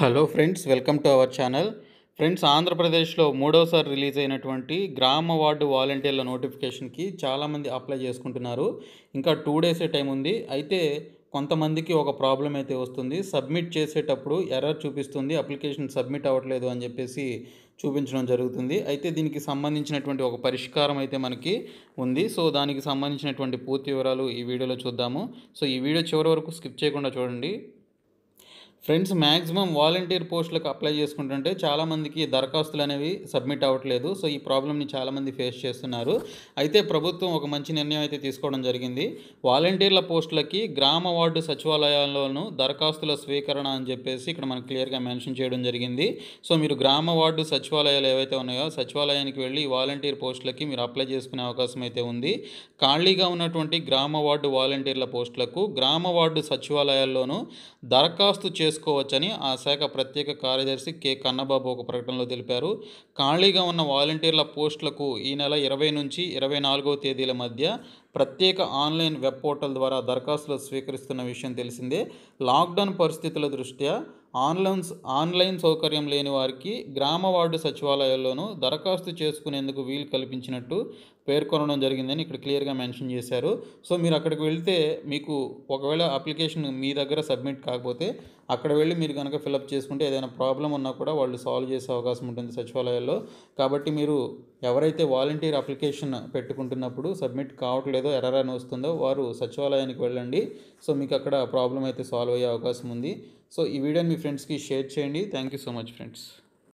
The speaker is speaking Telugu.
hello friends welcome to our channel friends ఆంధ్రప్రదేశ్లో మూడోసారి రిలీజ్ అయినటువంటి గ్రామ వార్డు వాలంటీర్ల నోటిఫికేషన్కి చాలామంది అప్లై చేసుకుంటున్నారు ఇంకా టూ డేసే టైం ఉంది అయితే కొంతమందికి ఒక ప్రాబ్లం అయితే వస్తుంది సబ్మిట్ చేసేటప్పుడు ఎర్రర్ చూపిస్తుంది అప్లికేషన్ సబ్మిట్ అవ్వట్లేదు అని చెప్పేసి చూపించడం జరుగుతుంది అయితే దీనికి సంబంధించినటువంటి ఒక పరిష్కారం అయితే మనకి ఉంది సో దానికి సంబంధించినటువంటి పూర్తి వివరాలు ఈ వీడియోలో చూద్దాము సో ఈ వీడియో చివరి వరకు స్కిప్ చేయకుండా చూడండి ఫ్రెండ్స్ మ్యాక్సిమం వాలంటీర్ పోస్టులకు అప్లై చేసుకుంటుంటే చాలామందికి దరఖాస్తులు అనేవి సబ్మిట్ అవ్వట్లేదు సో ఈ ప్రాబ్లమ్ని చాలామంది ఫేస్ చేస్తున్నారు అయితే ప్రభుత్వం ఒక మంచి నిర్ణయం అయితే తీసుకోవడం జరిగింది వాలంటీర్ల పోస్టులకి గ్రామ వార్డు సచివాలయాల్లోనూ దరఖాస్తుల స్వీకరణ అని చెప్పేసి ఇక్కడ మనం క్లియర్గా మెన్షన్ చేయడం జరిగింది సో మీరు గ్రామ వార్డు సచివాలయాలు ఏవైతే ఉన్నాయో సచివాలయానికి వెళ్ళి వాలంటీర్ పోస్టులకి మీరు అప్లై చేసుకునే అవకాశం అయితే ఉంది ఖాళీగా ఉన్నటువంటి గ్రామ వార్డు వాలంటీర్ల పోస్టులకు గ్రామ వార్డు సచివాలయాల్లోనూ దరఖాస్తు చే చేసుకోవచ్చని ఆ శాఖ ప్రత్యేక కార్యదర్శి కె కన్నబాబు ఒక ప్రకటనలో తెలిపారు ఖాళీగా ఉన్న వాలంటీర్ల పోస్టులకు ఈ నెల ఇరవై నుంచి ఇరవై నాలుగవ తేదీల మధ్య ప్రత్యేక ఆన్లైన్ వెబ్ పోర్టల్ ద్వారా దరఖాస్తులు స్వీకరిస్తున్న విషయం తెలిసిందే లాక్డౌన్ పరిస్థితుల దృష్ట్యా ఆన్లైన్ ఆన్లైన్ సౌకర్యం లేని వారికి గ్రామ వార్డు సచివాలయాల్లోనూ దరఖాస్తు చేసుకునేందుకు వీలు కల్పించినట్టు పేర్కొనడం జరిగిందని ఇక్కడ క్లియర్గా మెన్షన్ చేశారు సో మీరు అక్కడికి వెళ్తే మీకు ఒకవేళ అప్లికేషన్ మీ దగ్గర సబ్మిట్ కాకపోతే అక్కడ వెళ్ళి మీరు కనుక ఫిలప్ చేసుకుంటే ఏదైనా ప్రాబ్లం ఉన్నా కూడా వాళ్ళు సాల్వ్ చేసే అవకాశం ఉంటుంది సచివాలయాల్లో కాబట్టి మీరు ఎవరైతే వాలంటీర్ అప్లికేషన్ పెట్టుకుంటున్నప్పుడు సబ్మిట్ కావట్లేదో ఎర్రర్ అని వస్తుందో వారు సచివాలయానికి వెళ్ళండి సో మీకు అక్కడ ప్రాబ్లం అయితే సాల్వ్ అయ్యే అవకాశం ఉంది సో ఈ వీడియోని మీ ఫ్రెండ్స్కి షేర్ చేయండి thank you so much friends